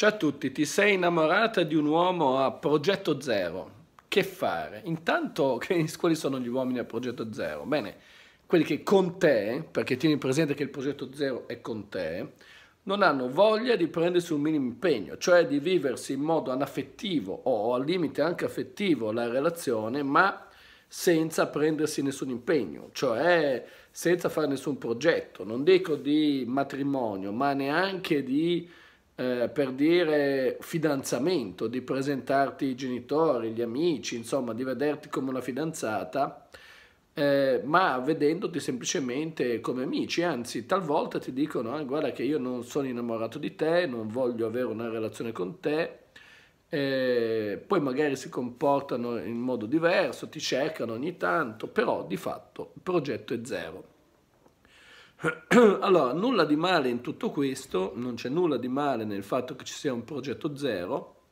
Ciao a tutti, ti sei innamorata di un uomo a progetto zero. Che fare? Intanto, quali sono gli uomini a progetto zero? Bene, quelli che con te, perché tieni presente che il progetto zero è con te, non hanno voglia di prendersi un minimo impegno, cioè di viversi in modo anaffettivo o al limite anche affettivo la relazione, ma senza prendersi nessun impegno, cioè senza fare nessun progetto. Non dico di matrimonio, ma neanche di eh, per dire fidanzamento, di presentarti i genitori, gli amici, insomma di vederti come una fidanzata, eh, ma vedendoti semplicemente come amici, anzi talvolta ti dicono ah, guarda che io non sono innamorato di te, non voglio avere una relazione con te, eh, poi magari si comportano in modo diverso, ti cercano ogni tanto, però di fatto il progetto è zero. Allora, nulla di male in tutto questo, non c'è nulla di male nel fatto che ci sia un progetto zero,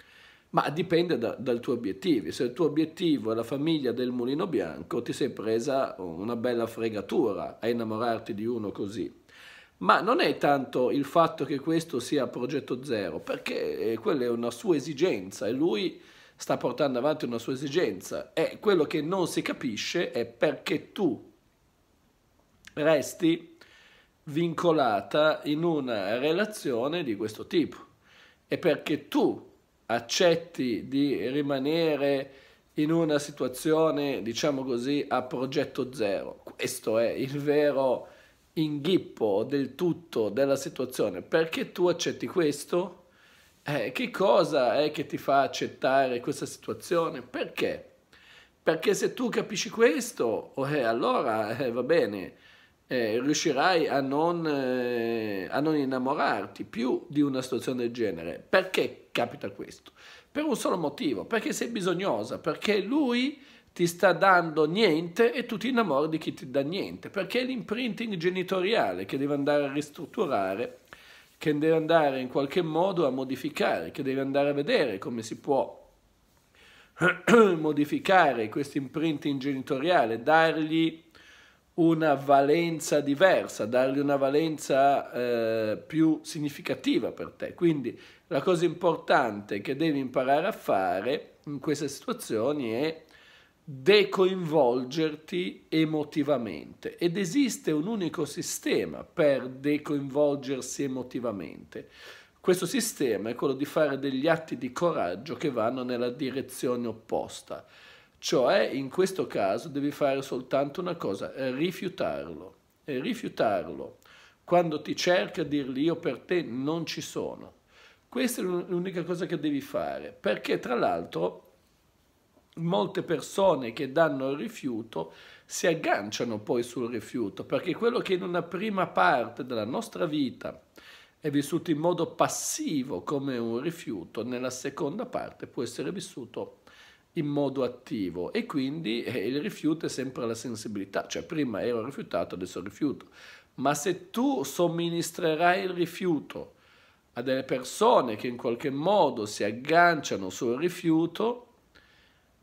ma dipende da, dal tuo obiettivo. Se il tuo obiettivo è la famiglia del mulino bianco, ti sei presa una bella fregatura a innamorarti di uno così. Ma non è tanto il fatto che questo sia progetto zero, perché eh, quella è una sua esigenza e lui sta portando avanti una sua esigenza. E quello che non si capisce è perché tu resti vincolata in una relazione di questo tipo e perché tu accetti di rimanere in una situazione, diciamo così, a progetto zero. Questo è il vero inghippo del tutto della situazione. Perché tu accetti questo? Eh, che cosa è che ti fa accettare questa situazione? Perché? Perché se tu capisci questo, eh, allora eh, va bene eh, riuscirai a non, eh, a non innamorarti più di una situazione del genere. Perché capita questo? Per un solo motivo, perché sei bisognosa, perché lui ti sta dando niente e tu ti innamori di chi ti dà niente, perché è l'imprinting genitoriale che deve andare a ristrutturare, che deve andare in qualche modo a modificare, che deve andare a vedere come si può modificare questo imprinting genitoriale, dargli una valenza diversa, dargli una valenza eh, più significativa per te. Quindi la cosa importante che devi imparare a fare in queste situazioni è decoinvolgerti emotivamente ed esiste un unico sistema per decoinvolgersi emotivamente. Questo sistema è quello di fare degli atti di coraggio che vanno nella direzione opposta. Cioè, in questo caso devi fare soltanto una cosa, eh, rifiutarlo. E rifiutarlo quando ti cerca dirgli io per te non ci sono. Questa è l'unica cosa che devi fare, perché tra l'altro molte persone che danno il rifiuto si agganciano poi sul rifiuto, perché quello che in una prima parte della nostra vita è vissuto in modo passivo come un rifiuto, nella seconda parte può essere vissuto in modo attivo e quindi eh, il rifiuto è sempre la sensibilità, cioè prima ero rifiutato, adesso rifiuto. Ma se tu somministrerai il rifiuto a delle persone che in qualche modo si agganciano sul rifiuto,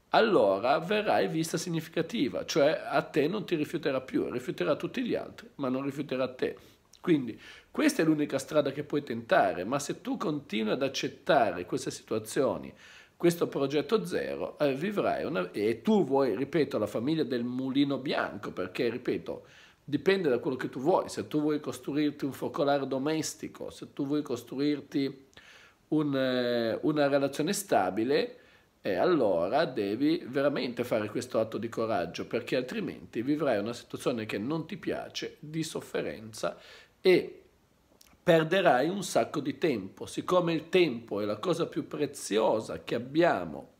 allora verrai vista significativa, cioè a te non ti rifiuterà più, rifiuterà tutti gli altri, ma non rifiuterà te. Quindi questa è l'unica strada che puoi tentare, ma se tu continui ad accettare queste situazioni questo progetto zero eh, vivrai una, e tu vuoi, ripeto, la famiglia del mulino bianco, perché, ripeto, dipende da quello che tu vuoi, se tu vuoi costruirti un focolare domestico, se tu vuoi costruirti un, eh, una relazione stabile, eh, allora devi veramente fare questo atto di coraggio, perché altrimenti vivrai una situazione che non ti piace, di sofferenza e perderai un sacco di tempo. Siccome il tempo è la cosa più preziosa che abbiamo,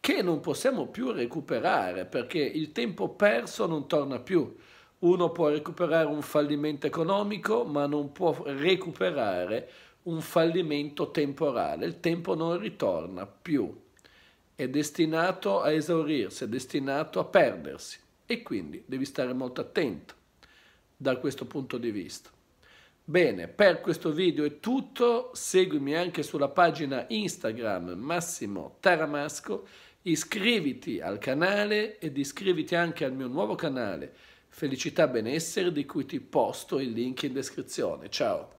che non possiamo più recuperare, perché il tempo perso non torna più. Uno può recuperare un fallimento economico, ma non può recuperare un fallimento temporale. Il tempo non ritorna più, è destinato a esaurirsi, è destinato a perdersi e quindi devi stare molto attento da questo punto di vista. Bene, per questo video è tutto, seguimi anche sulla pagina Instagram Massimo Taramasco, iscriviti al canale ed iscriviti anche al mio nuovo canale Felicità Benessere di cui ti posto il link in descrizione. Ciao!